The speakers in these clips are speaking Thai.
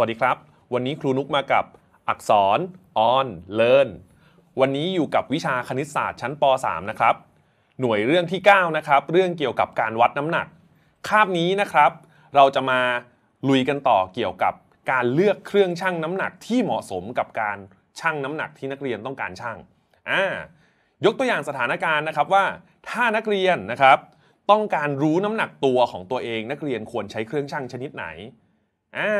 วัสดีครับ วันนี้ครูนุกมากับอักษร on learn วันนี้อยู่กับวิชาคณิตศาสตร์ชั้นป .3 นะครับ หน่วยเรื่องที่ 9 นะครับ เรื่องเกี่ยวกับการวัดน้ำหนัก คาบนี้นะครับ เราจะมาลุยกันต่อเกี่ยวกับการเลือกเครื่องชั่งน้ำหนักที่เหมาะสมกับการ ชั่งน้ำหนักที่นักเรียนต้องการชั่งอ่า ยกตัวอย่างสถานการณ์นะครับว่า ถ้านักเรียนนะครับต้องการรู้น้ำหนักตัวของตัวเองนักเรียนควรใช้เครื่องชั่งชนิดไหน อ่า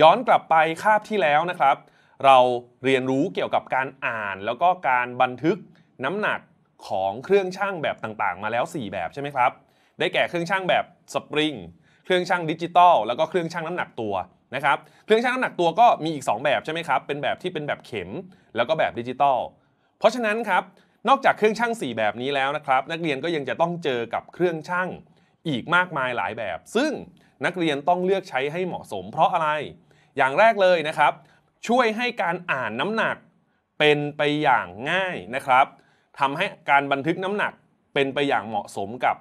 ย้อนกลับไปคาบที่แล้วนะครับ เราเรียนรู้เกี่ยวกับการอ่านแล้วก็การบันทึกน้ำหนักของเครื่องช่างแบบต่างๆ มาแล้ว 4 แบบใช่ไหมครับได้แก่เครื่องช่างแบบสปริงเครื่องช่างดิจิตอลแล้วก็เครื่องช่างน้ำหนักตัวนะครับเครื่องช่างน้ำหนักตัวก็มีอีก 2 แบบใช่ไหมครับเป็นแบบที่เป็นแบบเข็ม แล้วก็แบบดิจิตอลเพราะฉะนั้นครับนอกจากเครื่องช่าง4 แบบนี้แล้วนะครับ นักเรียนก็ยังจะต้องเจอกับเครื่องช่างอีกมากมายหลายแบบซึ่งนักเรียนต้องเลือกใช้ให้เหมาะสมเพราะอะไร อย่างแรกเลยนะครับ ช่วยให้การอ่านน้ำหนักเป็นไปอย่างง่ายนะครับ ทำให้การบันทึกน้ำหนักเป็นไปอย่างเหมาะสมกับ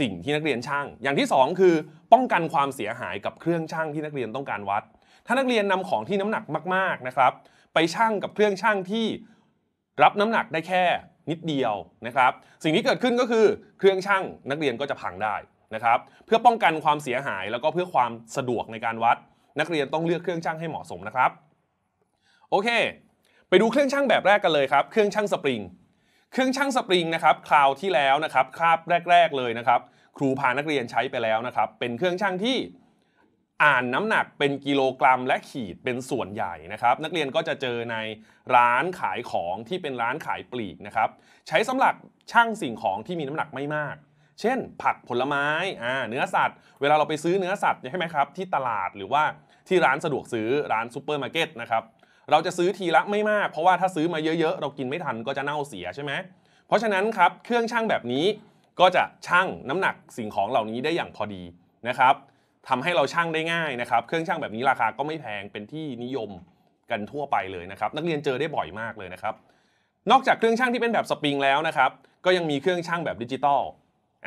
สิ่งที่นักเรียนช่าง อย่างที่ 2 คือป้องกันความเสียหายกับเครื่องช่างที่นักเรียนต้องการวัด ถ้านักเรียนนำของที่น้ำหนักมากๆนะครับ ไปช่างกับเครื่องช่างที่รับน้ำหนักได้แค่นิดเดียวนะครับ สิ่งที่เกิดขึ้นก็คือเครื่องช่างนักเรียนก็จะพังได้นะครับเพื่อป้องกันความเสียหายแล้วก็เพื่อความสะดวกในการวัด นักเรียนต้องเลือกเครื่องช่างให้เหมาะสมนะครับโอเค ไปดูเครื่องช่างแบบแรกกันเลยครับ เครื่องช่างสปริงเครื่องช่างสปริงนะครับคราวที่แล้วนะครับคราบแรก ๆ เลยนะครับ ครูพานักเรียนใช้ไปแล้วนะครับ เป็นเครื่องช่างที่อ่านน้ำหนักเป็นกิโลกรัมและขีดเป็นส่วนใหญ่นะครับนักเรียนก็จะเจอในร้านขายของที่เป็นร้านขายปลีกนะครับใช้สำหรับช่างสิ่งของที่มีน้ำหนักไม่มากเช่นผักผลไม้อ่าเนื้อสัตว์ เวลาเราไปซื้อเนื้อสัตว์ใช่ไหมครับที่ตลาดหรือว่าที่ร้านสะดวกซื้อร้านซูเปอร์มาร์เก็ตนะครับเราจะซื้อทีละไม่มากเพราะว่าถ้าซื้อมาเยอะๆ เรากินไม่ทันก็จะเน่าเสียใช่ไหมเพราะฉะนั้นครับ เครื่องชั่งแบบนี้ก็จะชั่งน้ำหนักสิ่งของเหล่านี้ได้อย่างพอดีนะครับทำให้เราชั่งได้ง่ายนะครับ เครื่องชั่งแบบนี้ราคาก็ไม่แพงเป็นที่นิยมกันทั่วไปเลยนะครับ นักเรียนเจอได้บ่อยมากเลยนะครับนอกจากเครื่องชั่งที่เป็นแบบสปริงแล้วนะครับก็ยังมีเครื่องชั่งแบบดิจิตอล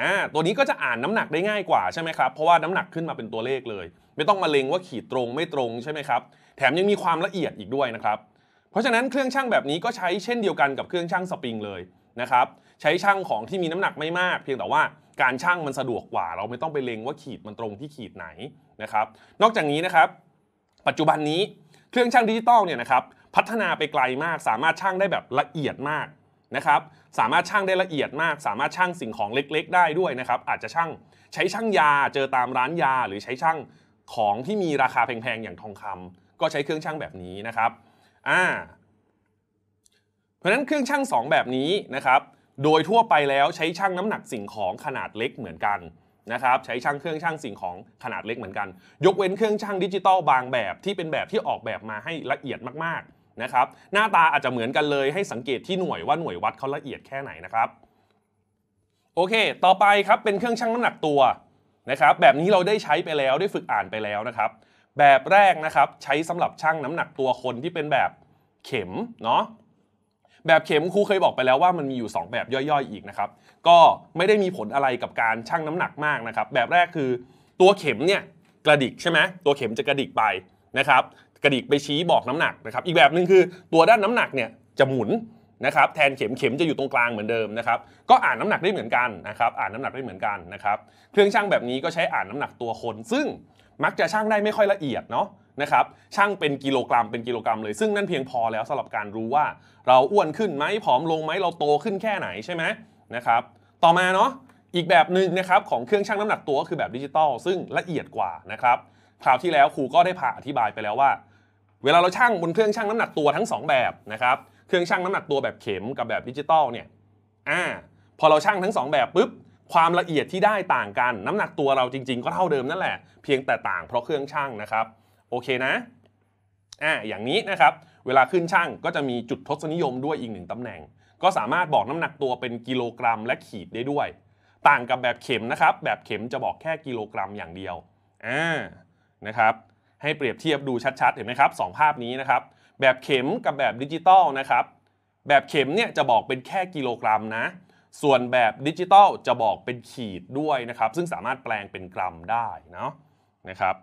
อ่าตัวนี้ก็จะอ่านน้ำหนักได้ง่ายกว่าใช่ไหมครับ เพราะว่าน้ำหนักขึ้นมาเป็นตัวเลขเลย ไม่ต้องมาเล็งว่าขีดตรงไม่ตรงใช่ไหมครับ แถมยังมีความละเอียดอีกด้วยนะครับ เพราะฉะนั้นเครื่องช่างแบบนี้ก็ใช้เช่นเดียวกันกับเครื่องช่างสปริงเลยนะครับใช้ช่างของที่มีน้ำหนักไม่มาก เพียงแต่ว่าการช่างมันสะดวกกว่า เราไม่ต้องไปเล็งว่าขีดมันตรงที่ขีดไหนนะครับนอกจากนี้นะครับปัจจุบันนี้เครื่องช่างดิจิตอลเนี่ยนะครับพัฒนาไปไกลมากสามารถช่างได้แบบละเอียดมากนะครับสามารถช่างได้ละเอียดมาก สามารถช่างสิ่งของเล็กๆ ได้ด้วยนะครับอาจจะช่างใช้ช่างยาเจอตามร้านยาหรือใช้ช่างของที่มีราคาแพงๆอย่างทองคำ ก็ใช้เครื่องช่างแบบนี้นะครับอ่าเพราะฉะนั้นเครื่องช่าง2 แบบนี้นะครับโดยทั่วไปแล้วใช้ช่างน้ำหนักสิ่งของขนาดเล็กเหมือนกันนะครับใช้ช่างเครื่องช่างสิ่งของขนาดเล็กเหมือนกัน ยกเว้นเครื่องช่างดิจิตอลบางแบบ ที่เป็นแบบที่ออกแบบมาให้ละเอียดมากนะครับหน้าตาอาจจะเหมือนกันเลยให้สังเกตที่หน่วยว่าหน่วยวัดเขาละเอียดแค่ไหนนะครับ โอเค ต่อไปครับเป็นเครื่องชั่งน้ำหนักตัวนะครับ แบบนี้เราได้ใช้ไปแล้วได้ฝึกอ่านไปแล้วนะครับ แบบแรกนะครับใช้สำหรับชั่งน้ำหนักตัวคนที่เป็นแบบเข็มเนาะแบบเข็มครูเคยบอกไปแล้วว่ามันมีอยู่ 2 แบบย่อยๆอีกนะครับ ก็ไม่ได้มีผลอะไรกับการชั่งน้ำหนักมากนะครับ แบบแรกคือตัวเข็มเนี่ยกระดิกใช่ไหมตัวเข็มจะกระดิกไปนะครับกระดิกไปชี้บอกน้ำหนักนะครับอีกแบบหนึ่งคือตัวด้านน้ำหนักเนี่ยจะหมุนนะครับแทนเข็มเข็มจะอยู่ตรงกลางเหมือนเดิมนะครับก็อ่านน้ำหนักได้เหมือนกันนะครับอ่านน้ำหนักได้เหมือนกันนะครับเครื่องช่างแบบนี้ก็ใช้อ่านน้ำหนักตัวคน ซึ่งมักจะช่างได้ไม่ค่อยละเอียดเนาะนะครับช่างเป็นกิโลกรัมเป็นกิโลกรัมเลยซึ่งนั่นเพียงพอแล้วสำหรับการรู้ว่าเราอ้วนขึ้นไหมผอมลงไหมเราโตขึ้นแค่ไหนใช่ไหมนะครับต่อมาเนาะอีกแบบหนึ่งนะครับของเครื่องช่างน้ำหนักตัวก็คือแบบดิจิตอลซึ่งละเอียดกว่านะครับคราวที่แล้วครูก็ได้พาอธิบายไปแล้วว่าเวลาเราชั่งบนเครื่องชั่งน้ำหนักตัวทั้ง2แบบนะครับ เครื่องชั่งน้ำหนักตัวแบบเข็มกับแบบดิจิตอลเนี่ย อ่า พอเราชั่งทั้ง 2 แบบปุ๊บ ความละเอียดที่ได้ต่างกัน น้ำหนักตัวเราจริงๆก็เท่าเดิมนั่นแหละเพียงแต่ต่างเพราะเครื่องชั่งนะครับ โอเคนะ อ่า อย่างนี้นะครับ เวลาขึ้นชั่งก็จะมีจุดทศนิยมด้วยอีกหนึ่งตำแหน่ง ก็สามารถบอกน้ำหนักตัวเป็นกิโลกรัม และขีดได้ด้วย ต่างกับแบบเข็มนะครับ แบบเข็มจะบอกแค่กิโลกรัม อย่างเดียว อ่านะครับให้เปรียบเทียบดูชัดๆ เห็นไหมครับสภาพนี้นะครับแบบเข็มกับแบบดิจิตอลนะครับแบบเข็มเนี่ยจะบอกเป็นแค่กิโลกรัมนะ ส่วนแบบดิจิตอลจะบอกเป็นขีดด้วยนะครับซึ่งสามารถแปลงเป็นกรัมได้เนาะนะครับ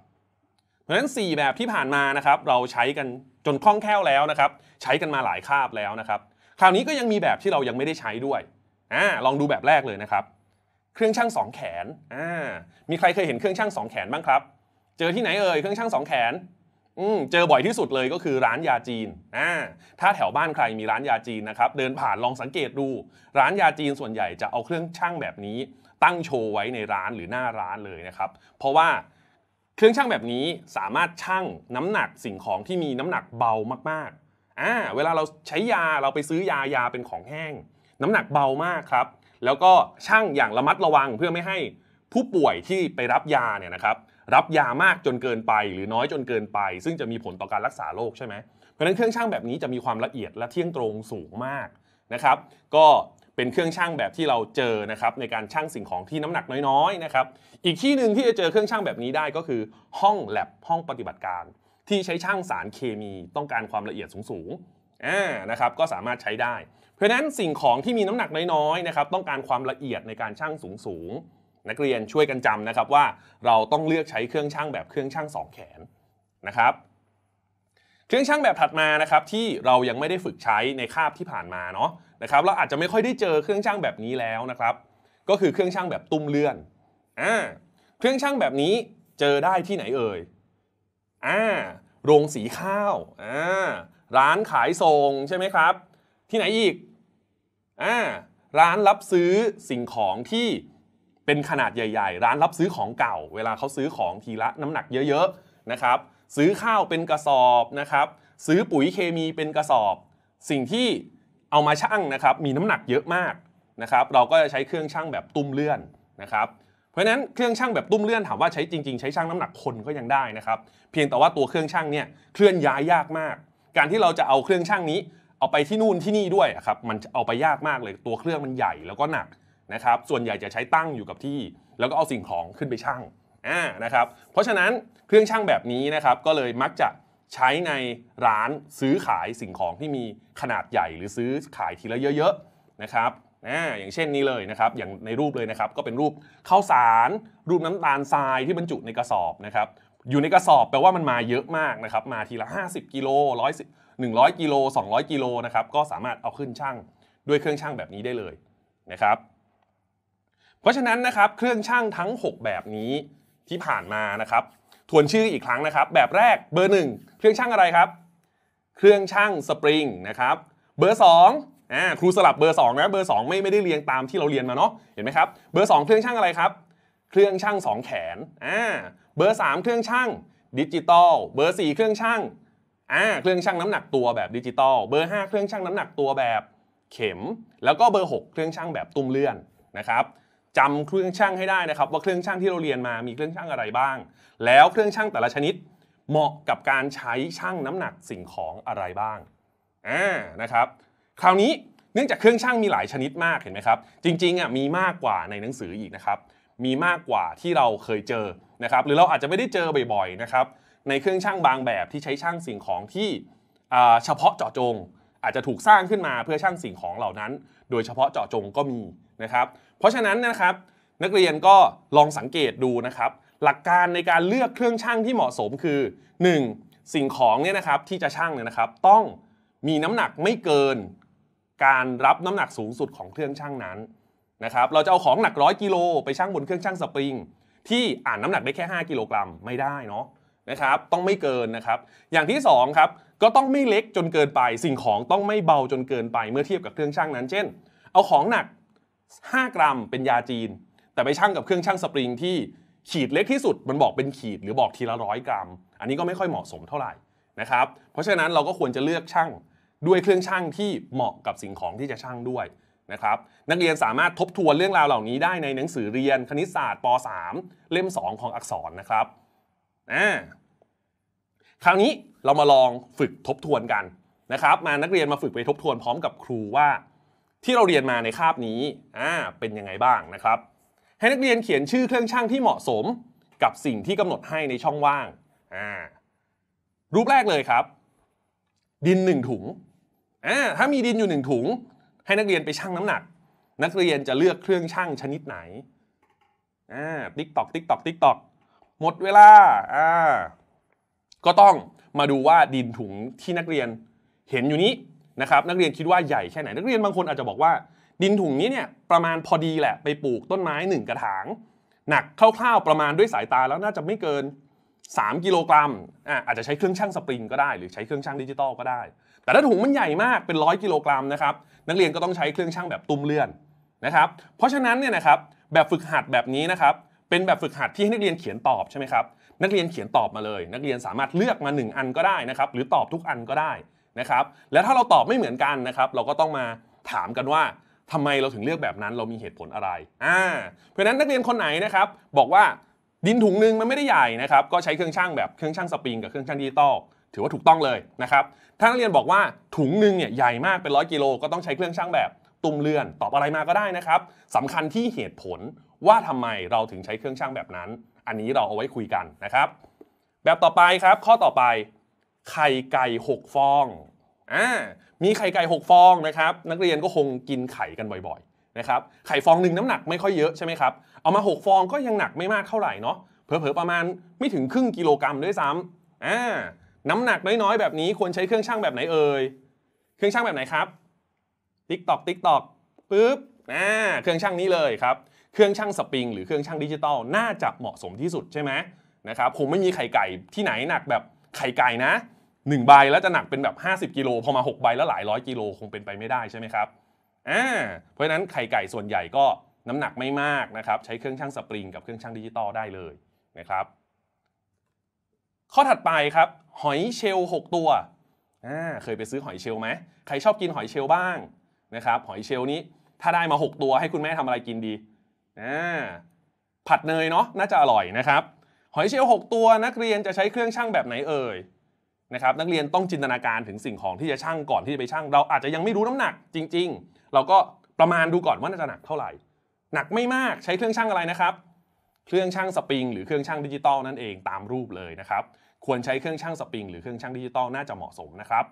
เพราะฉะนั้น 4 แบบที่ผ่านมานะครับเราใช้กันจนคล่องแคล่วแล้วนะครับใช้กันมาหลายคาบแล้วนะครับคราวนี้ก็ยังมีแบบที่เรายังไม่ได้ใช้ด้วยอ่าลองดูแบบแรกเลยนะครับเครื่องช่างสองแขนอ่ามีใครเคยเห็นเครื่องช่างสองแขนบ้างครับจอที่ไหนเอ่ยเครื่องช่างสองแขนเจอบ่อยที่สุดเลยก็คือร้านยาจีนนะถ้าแถวบ้านใครมีร้านยาจีนนะครับเดินผ่านลองสังเกตดู ร้านยาจีนส่วนใหญ่จะเอาเครื่องช่างแบบนี้ ตั้งโชว์ไว้ในร้านหรือหน้าร้านเลยนะครับ เพราะว่าเครื่องช่างแบบนี้สามารถชั่งน้ำหนักสิ่งของที่มีน้ำหนักเบามาก ๆอ่าเวลาเราใช้ยาเราไปซื้อยายาเป็นของแห้ง น้ำหนักเบามากครับ แล้วก็ชั่งอย่างระมัดระวัง เพื่อไม่ให้ผู้ป่วยที่ไปรับยาเนี่ยนะครับรับยามากจนเกินไปหรือน้อยจนเกินไปซึ่งจะมีผลต่อการรักษาโรคใช่ไหมเพราะฉะนั้นเครื่องช่างแบบนี้จะมีความละเอียดและเที่ยงตรงสูงมากนะครับก็เป็นเครื่องช่างแบบที่เราเจอนะครับในการช่างสิ่งของที่น้ำหนักน้อยๆนะครับอีกที่หนึ่งที่จะเจอเครื่องช่างแบบนี้ได้ก็คือห้องแลบห้องปฏิบัติการ ที่ใช้ช่างสารเคมีต้องการความละเอียดสูงๆนะครับก็สามารถใช้ได้ เพราะฉะนั้นสิ่งของที่มีน้ำหนักน้อยๆนะครับต้องการความละเอียดในการช่างสูงๆนักเรียนช่วยกันจำนะครับว่าเราต้องเลือกใช้เครื่องช่างแบบเครื่องช่างสองแขนนะครับ เครื่องช่างแบบถัดมานะครับที่เรายังไม่ได้ฝึกใช้ในคาบที่ผ่านมาเนาะนะครับเราอาจจะไม่ค่อยได้เจอเครื่องช่างแบบนี้แล้วนะครับ ก็คือเครื่องช่างแบบตุ้มเลื่อนอ่าเครื่องช่างแบบนี้เจอได้ที่ไหนเอ่ยอ่าโรงสีข้าวอ่าร้านขายทรงใช่ไหมครับที่ไหนอีกอ่าร้านรับซื้อสิ่งของที่เป็นขนาดใหญ่ ๆ ร้านรับซื้อของเก่า เวลาเขาซื้อของทีละน้ำหนักเยอะๆ นะครับ ซื้อข้าวเป็นกระสอบนะครับ ซื้อปุ๋ยเคมีเป็นกระสอบ สิ่งที่เอามาชั่งนะครับ มีน้ำหนักเยอะมากนะครับ เราก็จะใช้เครื่องชั่งแบบตุ้มเลื่อนนะครับ เพราะฉะนั้นเครื่องชั่งแบบตุ้มเลื่อนถามว่าใช้จริงๆ ใช้ชั่งน้ำหนักคนก็ยังได้นะครับ เพียงแต่ว่าตัวเครื่องชั่งเนี่ยเคลื่อนย้ายยากมาก การที่เราจะเอาเครื่องชั่งนี้เอาไปที่นู่นที่นี่ด้วยครับ มันเอาไปยากมากเลยตัวเครื่องมันใหญ่แล้วก็หนักนะครับ ส่วนใหญ่จะใช้ตั้งอยู่กับที่ แล้วก็เอาสิ่งของขึ้นไปชั่งอ่านะครับ เพราะฉะนั้นเครื่องชั่งแบบนี้นะครับ ก็เลยมักจะใช้ในร้านซื้อขายสิ่งของที่มีขนาดใหญ่หรือซื้อขายทีละเยอะๆนะครับอ่าอย่างเช่นนี้เลยนะครับ อย่างในรูปเลยนะครับก็เป็นรูปข้าวสารรูปน้ำตาลทรายที่บรรจุในกระสอบนะครับ อยู่ในกระสอบแปลว่ามันมาเยอะมากนะครับมาทีละ 50กิโลร้อยหนึ่งร้อยกิโล200 กิโลนะครับก็สามารถเอาขึ้นช่างด้วยเครื่องช่างแบบนี้ได้เลยนะครับเพราะฉะนั้นนะครับเครื่องช่างทั้ง 6 แบบนี้ที่ผ่านมานะครับ ทวนชื่ออีกครั้งนะครับ แบบแรกเบอร์ 1 เครื่องช่างอะไรครับ เครื่องช่างสปริงนะครับเบอร์2อ่าครูสลับเบอร์2นะเบอร์2ไม่ไม่ได้เรียงตามที่เราเรียนมาเนาะเห็นไหมครับเบอร์ 2 เครื่องช่างอะไรครับ เครื่องช่าง2แขนอ่าเบอร์ 3 เครื่องช่างดิจิตอลเบอร์ 4 เครื่องช่างอ่าเครื่องช่างน้ำหนักตัวแบบดิจิตอลเบอร์ 5 เครื่องช่างน้ำหนักตัวแบบเข็ม แล้วก็เบอร์ 6 เครื่องช่างแบบตุ้มเลื่อนนะครับจำเครื่องช่างให้ได้นะครับว่าเครื่องช่างที่เราเรียนมามีเครื่องช่างอะไรบ้าง แล้วเครื่องช่างแต่ละชนิดเหมาะกับการใช้ช่างน้ำหนักสิ่งของอะไรบ้างอ่านะครับ คราวนี้เนื่องจากเครื่องช่างมีหลายชนิดมากเห็นไหมครับ จริงๆอ่ะมีมากกว่าในหนังสืออีกนะครับ มีมากกว่าที่เราเคยเจอนะครับหรือเราอาจจะไม่ได้เจอบ่อย ๆนะครับ ในเครื่องช่างบางแบบที่ใช้ช่างสิ่งของที่เฉพาะเจาะจง อาจจะถูกสร้างขึ้นมาเพื่อช่างสิ่งของเหล่านั้นโดยเฉพาะเจาะจงก็มีนะครับ เพราะฉะนั้นนะครับ นักเรียนก็ลองสังเกตดูนะครับ หลักการในการเลือกเครื่องช่างที่เหมาะสมคือ 1. สิ่งของเนี่ยนะครับที่จะช่างเนี่ยนะครับ ต้องมีน้ำหนักไม่เกิน การรับน้ำหนักสูงสุดของเครื่องช่างนั้นนะครับเราจะเอาของหนักร้อยกิโลไปช่างบนเครื่องช่างสปริง ที่อ่านน้ำหนักได้แค่ 5กิโลกรัมไม่ได้เนาะนะครับ ต้องไม่เกินนะครับ อย่างที่2ครับก็ต้องไม่เล็กจนเกินไปสิ่งของต้องไม่เบาจนเกินไปเมื่อเทียบกับเครื่องช่างนั้นเช่น เอาของหนัก 5 กรัมเป็นยาจีน แต่ไปชั่งกับเครื่องช่างสปริงที่ ขีดเล็กที่สุดมันบอกเป็นขีดหรือบอกทีละร้อยกรัม อันนี้ก็ไม่ค่อยเหมาะสมเท่าไหร่นะครับ เพราะฉะนั้นเราก็ควรจะเลือกช่างด้วยเครื่องช่างที่เหมาะกับสิ่งของที่จะช่างด้วยนะครับนักเรียนสามารถทบทวนเรื่องราวเหล่านี้ได้ในหนังสือเรียนคณิตศาสตร์ป .3 เล่ม 2 ของอักษรนะครับอ่าคราวนี้เรามาลองฝึกทบทวนกันนะครับ มานักเรียนมาฝึกไปทบทวนพร้อมกับครูว่า ที่เราเรียนมาในคาบนี้อ่าเป็นยังไงบ้างนะครับ ให้นักเรียนเขียนชื่อเครื่องช่างที่เหมาะสมกับสิ่งที่กำหนดให้ในช่องว่างอ่ารูปแรกเลยครับ ดินหนึ่งถุง อ่าถ้ามีดินอยู่หนึ่งถุง ให้นักเรียนไปชั่งน้ำหนัก นักเรียนจะเลือกเครื่องช่างชนิดไหนอ่าติ๊กตอกติ๊กตอกติ๊กตอกหมดเวลาอ่าก็ต้องมาดูว่าดินถุงที่นักเรียนเห็นอยู่นี้นะครับนักเรียนคิดว่าใหญ่แค่ไหน นักเรียนบางคนอาจจะบอกว่าดินถุงนี้เนี่ยประมาณพอดีแหละไปปลูกต้นไม้ 1 กระถาง หนักคร่าวๆ ประมาณด้วยสายตาแล้วน่าจะไม่เกิน3กิโลกรัมอ่าอาจจะใช้เครื่องช่างสปริงก็ได้หรือใช้เครื่องช่างดิจิตอลก็ได้ แต่ถ้าถุงมันใหญ่มากเป็นร้อยกิโลกรัมนะครับนักเรียนก็ต้องใช้เครื่องช่างแบบตุ้มเลื่อนนะครับ เพราะฉะนั้นเนี่ยนะครับแบบฝึกหัดแบบนี้นะครับเป็นแบบฝึกหัดที่ให้นักเรียนเขียนตอบใช่ไหมครับนักเรียนเขียนตอบมาเลย นักเรียนสามารถเลือกมา 1 อันก็ได้นะครับหรือตอบทุกอันก็ได้นะครับแล้วถ้าเราตอบไม่เหมือนกันนะครับเราก็ต้องมาถามกันว่าทำไมเราถึงเลือกแบบนั้น เรามีเหตุผลอะไรอ่าเพราะนั้นนักเรียนคนไหนนะครับบอกว่าดินถุงนึงมันไม่ได้ใหญ่นะครับก็ใช้เครื่องช่างแบบเครื่องช่างสปริงกับเครื่องช่างดิจิตอลถือว่าถูกต้องเลยนะครับถ้านักเรียนบอกว่าถุงนึงเนี่ยใหญ่มากเป็นร้อยกิโลก็ต้องใช้เครื่องช่างแบบตุ่มเลื่อนตอบอะไรมาก็ได้นะครับสำคัญที่เหตุผลว่าทำไมเราถึงใช้เครื่องช่างแบบนั้นอันนี้เราเอาไว้คุยกันนะครับ แบบต่อไปครับ ข้อต่อไป ไข่ไก่6ฟองอ่ามีไข่ไก่ 6 ฟองนะครับ นักเรียนก็คงกินไข่กันบ่อยๆ นะครับ ไข่ฟองหนึ่งน้ำหนักไม่ค่อยเยอะใช่ไหมครับ เอามา 6 ฟองก็ยังหนักไม่มากเท่าไหร่เนาะเผลอๆประมาณไม่ถึงครึ่งกิโลกรัมด้วยซ้ำอ่าน้ำหนักน้อยๆ แบบนี้ควรใช้เครื่องช่างแบบไหนเอ่ยเครื่องช่างแบบไหนครับติ๊กตอกติ๊กตอกปึ๊บอ่าเครื่องช่างนี้เลยครับเครื่องช่างสปริงหรือเครื่องช่างดิจิตอลน่าจะเหมาะสมที่สุดใช่ไหมนะครับคงไม่มีไข่ไก่ที่ไหนหนักแบบไข่ไก่นะ1ใบแล้วจะหนักเป็นแบบ 50กิโลพอมา6ใบแล้วหลายร้อยกิโลคงเป็นไปไม่ได้ใช่ไหมครับอ่าเพราะฉะนั้นไข่ไก่ส่วนใหญ่ก็น้ำหนักไม่มากนะครับใช้เครื่องช่างสปริงกับเครื่องช่างดิจิตอลได้เลยนะครับข้อถัดไปครับหอยเชลล์6ตัวอ่าเคยไปซื้อหอยเชลล์ไหมใครชอบกินหอยเชลล์บ้างนะครับหอยเชลล์นี้ถ้าได้มา 6 ตัวให้คุณแม่ทำอะไรกินดีผัดเนยเนาะน่าจะอร่อยนะครับหอยเชลล์หตัวนักเรียนจะใช้เครื่องช่างแบบไหนเอ่ยนะครับนักเรียนต้องจินตนาการถึงสิ่งของที่จะช่างก่อนที่จะไปช่าง เราอาจจะยังไม่รู้น้ำหนักจริงๆ เราก็ประมาณดูก่อนว่าน่าจะหนักเท่าไหร่ หนักไม่มากใช้เครื่องช่างอะไรนะครับ เครื่องช่างสปริงหรือเครื่องช่างดิจิตอลนั่นเองตามรูปเลยนะครับ ควรใช้เครื่องช่างสปริง หรือเครื่องช่างดิจิตอลน่าจะเหมาะสมนะครับ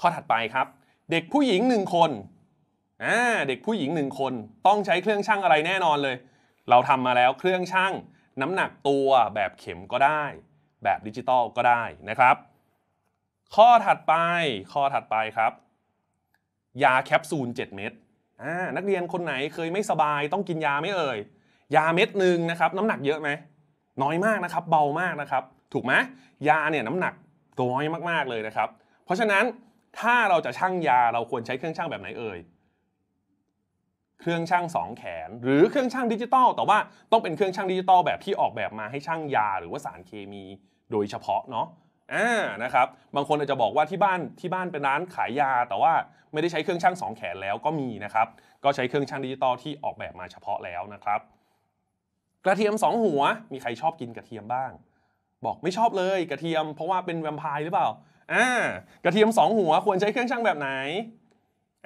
ข้อถัดไปครับ เด็กผู้หญิง1คนอ่าเด็กผู้หญิงหนึ่งคนต้องใช้เครื่องช่างอะไรแน่นอนเลย เราทำมาแล้วเครื่องช่างน้ำหนักตัวแบบเข็มก็ได้ แบบดิจิตอลก็ได้นะครับ ข้อถัดไปข้อถัดไปครับ ยาแคปซูล7เม็ดอ่านักเรียนคนไหนเคยไม่สบายต้องกินยาไม่เอ่ยยาเม็ดหนึ่งนะครับน้ำหนักเยอะไหมน้อยมากนะครับ เบามากนะครับ ถูกไหมยาเนี่ยน้ำหนักน้อยมากๆ เลยนะครับ เพราะฉะนั้นถ้าเราจะชั่งยาเราควรใช้เครื่องชั่งแบบไหนเอ่ยเครื่องช่าง2แขนหรือเครื่องช่างดิจิตอลแต่ว่าต้องเป็นเครื่องช่างดิจิตอลแบบที่ออกแบบมาให้ช่างยาหรือว่าสารเคมี โดยเฉพาะเนาะอ่านะครับบางคนอาจจะบอกว่าที่บ้านที่บ้านเป็นร้านขายยา แต่ว่าไม่ได้ใช้เครื่องช่าง2แขนแล้วก็มีนะครับก็ใช้เครื่องช่างดิจิตอลที่ออกแบบมาเฉพาะแล้วนะครับ กระเทียม 2 หัวมีใครชอบกินกระเทียมบ้าง บอกไม่ชอบเลยกระเทียมเพราะว่าเป็นแวมไพร์หรือเปล่าอ่ากระเทียม2หัวควรใช้เครื่องช่างแบบไหน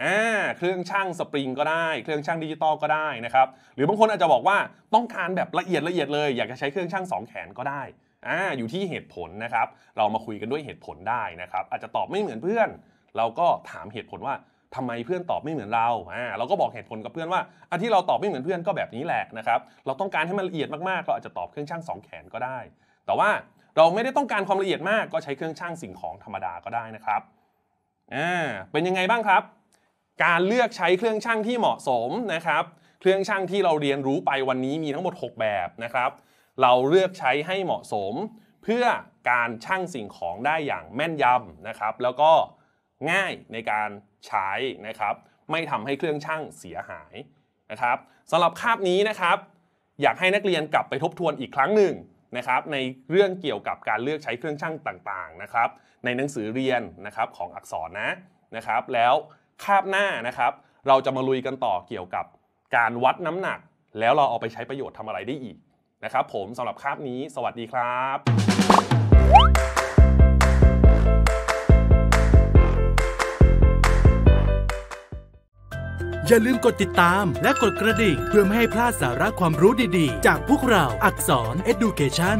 อ่าเครื่องช่างสปริงก็ได้ เครื่องช่างดิจิตอลก็ได้นะครับ หรือบางคนอาจจะบอกว่าต้องการแบบละเอียดละเอียดเลยอยากจะใช้เครื่องช่าง2แขนก็ได้อ่าอยู่ที่เหตุผลนะครับ เรามาคุยกันด้วยเหตุผลได้นะครับ อาจจะตอบไม่เหมือนเพื่อน เราก็ถามเหตุผลว่าทำไมเพื่อนตอบไม่เหมือนเราอ่าเราก็บอกเหตุผลกับเพื่อนว่าอันที่เราตอบไม่เหมือนเพื่อนก็แบบนี้แหละนะครับ เราต้องการให้มันละเอียดมากๆเราอาจจะตอบเครื่องช่าง 2 แขนก็ได้ แต่ว่าเราไม่ได้ต้องการความละเอียดมากก็ใช้เครื่องช่างสิ่งของธรรมดาก็ได้นะครับอ่าเป็นยังไงบ้างครับการเลือกใช้เครื่องช่างที่เหมาะสมนะครับ เครื่องช่างที่เราเรียนรู้ไปวันนี้มีทั้งหมด 6 แบบนะครับ เราเลือกใช้ให้เหมาะสม เพื่อการช่างสิ่งของได้อย่างแม่นยำนะครับ แล้วก็ง่ายในการใช้นะครับ ไม่ทำให้เครื่องช่างเสียหายนะครับ สำหรับคาบนี้นะครับ อยากให้นักเรียนกลับไปทบทวนอีกครั้งหนึ่งนะครับ ในเรื่องเกี่ยวกับการเลือกใช้เครื่องช่างต่างๆนะครับ ในหนังสือเรียนนะครับของอักษรนะนะครับแล้วคาบหน้านะครับ เราจะมาลุยกันต่อเกี่ยวกับการวัดน้ำหนัก แล้วเราเอาไปใช้ประโยชน์ทำอะไรได้อีก นะครับผมสำหรับคาบนี้ สวัสดีครับ อย่าลืมกดติดตามและกดกระดิ่งเพื่อไม่ให้พลาดสาระความรู้ดีๆ จากพวกเราอักษร Education